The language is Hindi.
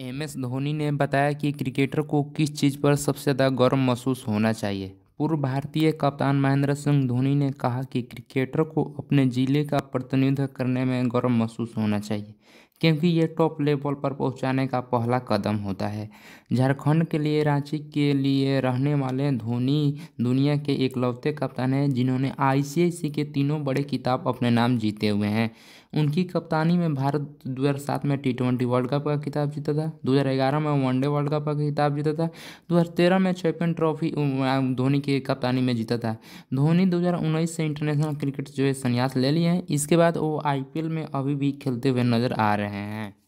एम एस धोनी ने बताया कि क्रिकेटर को किस चीज़ पर सबसे ज़्यादा गर्व महसूस होना चाहिए पूर्व भारतीय कप्तान महेंद्र सिंह धोनी ने कहा कि क्रिकेटर को अपने ज़िले का प्रतिनिधित्व करने में गर्व महसूस होना चाहिए क्योंकि ये टॉप लेवल पर पहुंचाने का पहला कदम होता है झारखंड के लिए रांची के लिए रहने वाले धोनी दुनिया के एकलौते कप्तान हैं जिन्होंने आईसीआईसी के तीनों बड़े किताब अपने नाम जीते हुए हैं उनकी कप्तानी में भारत 2007 में टी ट्वेंटी वर्ल्ड कप का खिताब जीता था 2011 में वनडे वर्ल्ड कप का खिताब जीता था 2013 में चैंपियन ट्रॉफी धोनी की कप्तानी में जीता था धोनी 2019 से इंटरनेशनल क्रिकेट जो है संन्यास ले लिए हैं इसके बाद वो आईपीएल में अभी भी खेलते हुए नजर आ रहे हैं रहे हैं